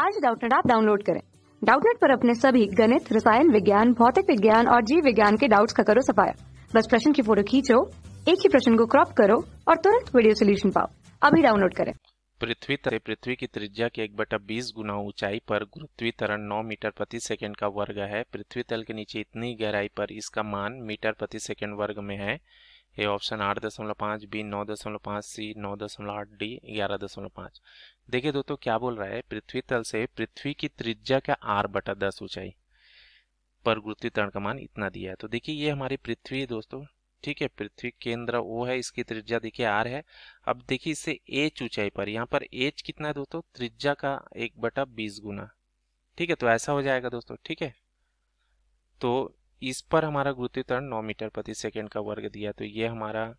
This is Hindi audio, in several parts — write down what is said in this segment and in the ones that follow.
आज डाउटनेट आप डाउनलोड करें डाउटनेट पर अपने सभी गणित रसायन विज्ञान भौतिक विज्ञान और जीव विज्ञान के डाउट्स का करो सफाया बस प्रश्न की फोटो खींचो एक ही प्रश्न को क्रॉप करो और तुरंत वीडियो सोल्यूशन पाओ अभी डाउनलोड करें पृथ्वी तरह पृथ्वी की त्रिज्या के एक बटा बीस गुना ऊंचाई पर गुरुत्वीकरण नौ मीटर प्रति सेकंड का वर्ग है पृथ्वी तल के नीचे इतनी गहराई पर इसका मान मीटर प्रति सेकंड वर्ग में है ये ऑप्शन आठ दशमलव पाँच बी नौ दशमलव पाँच सी नौ दशमलव आठ डी ग्यारह दशमलव पाँच देखिए दोस्तों क्या बोल रहा है पृथ्वी तल से पृथ्वी की त्रिज्या का आर बटा दस ऊंचाई पर गुरुत्वीकरण का मान इतना दिया है तो देखिए ये हमारी पृथ्वी है दोस्तों ठीक है पृथ्वी केंद्र ओ है इसकी त्रिज्या देखिए आर है अब देखिए इससे एच ऊंचाई पर यहाँ पर एच कितना है दोस्तों त्रिज्या का एक बटा बीस गुना ठीक है तो ऐसा हो जाएगा दोस्तों ठीक है तो इस पर हमारा गुरुत्वीकरण नौ मीटर प्रति सेकेंड का वर्ग दिया तो ये हमारा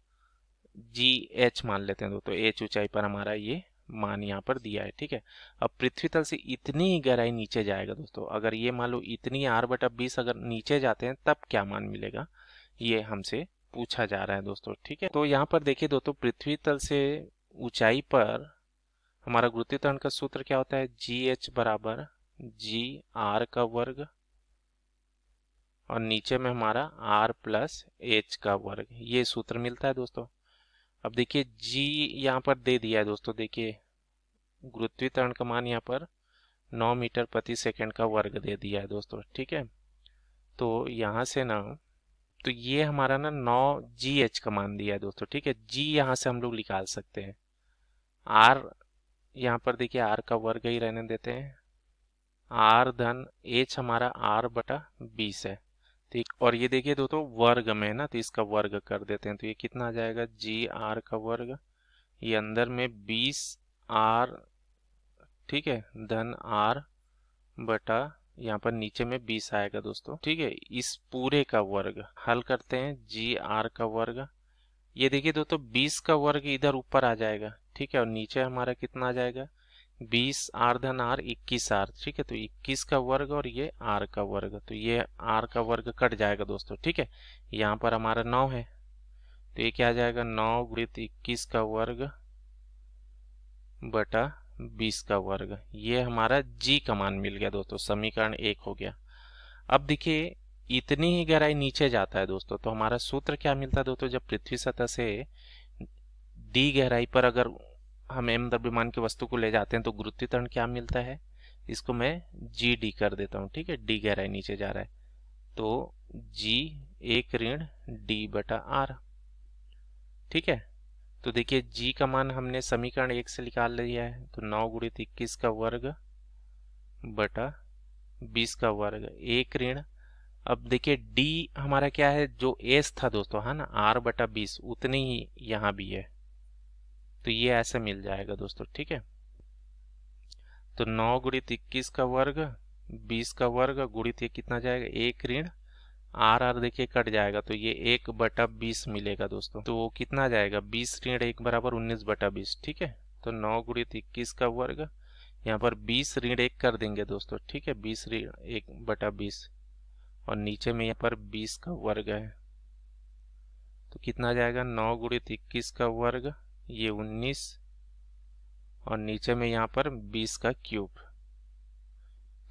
जी एच मान लेते हैं दोस्तों एच ऊंचाई पर हमारा ये मान यहाँ पर दिया है ठीक है अब पृथ्वी तल से इतनी ही गहराई नीचे जाएगा दोस्तों अगर ये मान लो इतनी आर बटा बीस अगर नीचे जाते हैं तब क्या मान मिलेगा ये हमसे पूछा जा रहा है दोस्तों ठीक है तो यहाँ पर देखिए दोस्तों पृथ्वी तल से ऊंचाई पर हमारा गुरुत्वीकरण का सूत्र क्या होता है जी एच बराबर जी आर का वर्ग और नीचे में हमारा आर प्लस एच का वर्ग ये सूत्र मिलता है दोस्तों अब देखिए जी यहाँ पर दे दिया है दोस्तों देखिए तरण का मान यहाँ पर 9 मीटर प्रति सेकंड का वर्ग दे दिया है दोस्तों ठीक है तो यहाँ से ना तो ये हमारा ना नौ जी एच का मान दिया है दोस्तों ठीक है जी यहाँ से हम लोग निकाल सकते हैं आर यहाँ पर देखिए आर का वर्ग ही रहने देते हैं आर धन एच हमारा आर बटा बीस है ठीक और ये देखिए दोस्तों वर्ग में ना तो इसका वर्ग कर देते हैं तो ये कितना आ जाएगा जी आर का वर्ग ये अंदर में बीस आर ठीक है धन आर बटा यहाँ पर नीचे में बीस आएगा दोस्तों ठीक है इस पूरे का वर्ग हल करते हैं जी आर का वर्ग ये देखिए दोस्तों बीस का वर्ग इधर ऊपर आ जाएगा ठीक है और नीचे हमारा कितना आ जाएगा बीस आर धन आर इक्कीस आर ठीक है तो इक्कीस का वर्ग और ये आर का वर्ग तो ये आर का वर्ग कट जाएगा दोस्तों ठीक है यहाँ पर हमारा नौ है तो ये क्या आ जाएगा नौ वृत्त इक्कीस का वर्ग बटा बीस का वर्ग ये हमारा जी का मान मिल गया दोस्तों समीकरण एक हो गया अब देखिए इतनी ही गहराई नीचे जाता है दोस्तों तो हमारा सूत्र क्या मिलता है दोस्तों जब पृथ्वी सतह से डी गहराई पर अगर हम एम द्रव्यमान की वस्तु को ले जाते हैं तो गुरुत्वीकरण क्या मिलता है इसको मैं जी डी कर देता हूँ ठीक है डी गहराई नीचे जा रहा है तो जी एक ऋण डी बटा आर ठीक है तो देखिए जी का मान हमने समीकरण एक से निकाल लिया है तो नौ गुणित इक्कीस का वर्ग बटा बीस का वर्ग एक ऋण अब देखिए डी हमारा क्या है जो एस था दोस्तों है ना आर बटा बीस उतनी ही यहाँ भी है तो ये ऐसे मिल जाएगा दोस्तों ठीक है तो नौ गुणित तो इक्कीस का वर्ग बीस का वर्ग गुणित तो ये कितना जाएगा एक ऋण आर आर देखिए कट जाएगा तो ये एक बटा बीस मिलेगा दोस्तों तो वो कितना जाएगा बीस ऋण एक बराबर उन्नीस बटा बीस ठीक है तो नौ गुणित तो इक्कीस का वर्ग यहाँ पर बीस ऋण एक कर देंगे दोस्तों ठीक है बीस ऋण एक बटा बीस और नीचे में यहाँ पर बीस का वर्ग है तो कितना जाएगा नौ गुणित इक्कीस का वर्ग ये 19 और नीचे में यहाँ पर 20 का क्यूब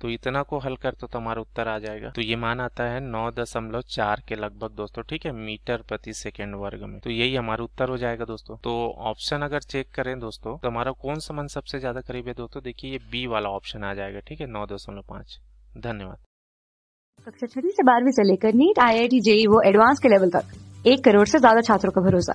तो इतना को हल कर तो तुम्हारा उत्तर आ जाएगा तो ये मान आता है नौ दशमलव चार के लगभग दोस्तों ठीक है मीटर प्रति सेकेंड वर्ग में तो यही हमारा उत्तर हो जाएगा दोस्तों तो ऑप्शन अगर चेक करें दोस्तों तो हमारा कौन सा मन सबसे ज्यादा करीब है दोस्तों देखिए ये बी वाला ऑप्शन आ जाएगा ठीक है नौ दशमलव पांच धन्यवाद कक्षा छठी से बारहवीं से लेकर NEET I I T JEE वो एडवांस के लेवल तक एक करोड़ से ज्यादा छात्रों का भरोसा